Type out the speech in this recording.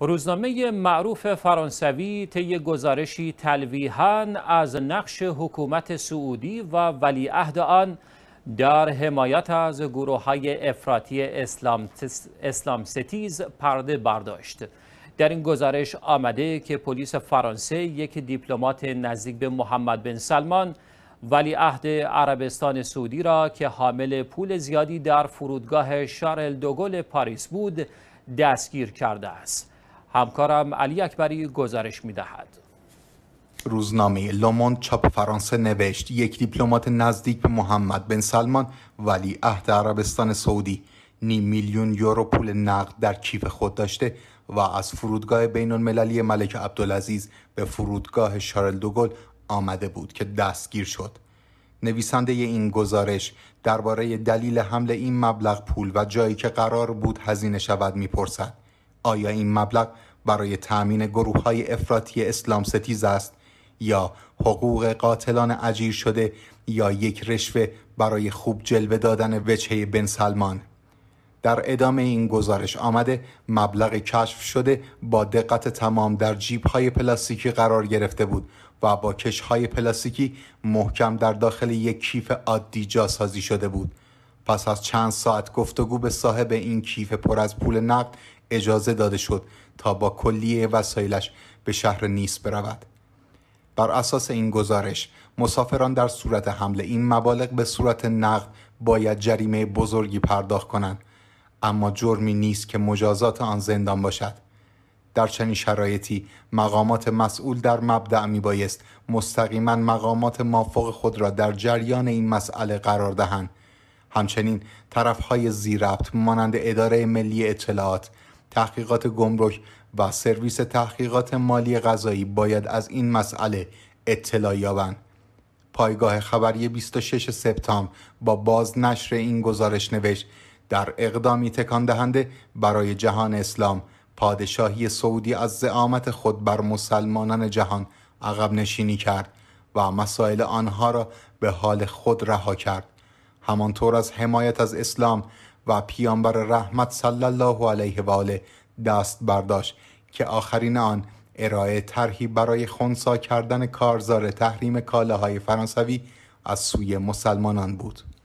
روزنامه معروف فرانسوی طی گزارشی تلویحا از نقش حکومت سعودی و ولیعهد آن در حمایت از گروه های افراطی اسلام, اسلام ستیز پرده برداشت در این گزارش آمده که پلیس فرانسه یک دیپلمات نزدیک به محمد بن سلمان ولی عربستان سعودی را که حامل پول زیادی در فرودگاه شارل دوگل پاریس بود دستگیر کرده است همکارم علی اکبری گزارش دهد. روزنامه لوموند چاپ فرانسه نوشت یک دیپلمات نزدیک به محمد بن سلمان ولی عهد عربستان سعودی نیم میلیون یورو پول نقد در کیف خود داشته و از فرودگاه بین المللی ملک عبدالعزیز به فرودگاه شارل دوگل آمده بود که دستگیر شد نویسنده این گزارش درباره دلیل حمل این مبلغ پول و جایی که قرار بود هزینه شود میپرسد آیا این مبلغ برای تأمین گروه های افراطی اسلام ستیز است یا حقوق قاتلان عجیر شده یا یک رشوه برای خوب جلوه دادن وجهه بن سلمان در ادامه این گزارش آمده مبلغ کشف شده با دقت تمام در جیب های پلاستیکی قرار گرفته بود و با کش های پلاستیکی محکم در داخل یک کیف عادی جاسازی شده بود پس از چند ساعت گفتگو به صاحب این کیف پر از پول نقد اجازه داده شد تا با کلیه وسایلش به شهر نیس برود بر اساس این گزارش مسافران در صورت حمله این مبالغ به صورت نقد باید جریمه بزرگی پرداخت کنند اما جرمی نیست که مجازات آن زندان باشد در چنین شرایطی مقامات مسئول در مبدع می بایست مستقیما مقامات مافوق خود را در جریان این مسئله قرار دهند همچنین طرفهای زیربط مانند اداره ملی اطلاعات تحقیقات گمرک و سرویس تحقیقات مالی غذایی باید از این مسئله اطلاع یابند پایگاه خبری 26 سپتامبر با بازنشر این گزارش نوشت در اقدامی تکان دهنده برای جهان اسلام پادشاهی سعودی از زعامت خود بر مسلمانان جهان عقب نشینی کرد و مسائل آنها را به حال خود رها کرد همانطور از حمایت از اسلام و پیامبر رحمت صلی الله علیه و آله دست برداشت که آخرین آن ارائه طرحی برای خونسا کردن کارزار تحریم کالاهای فرانسوی از سوی مسلمانان بود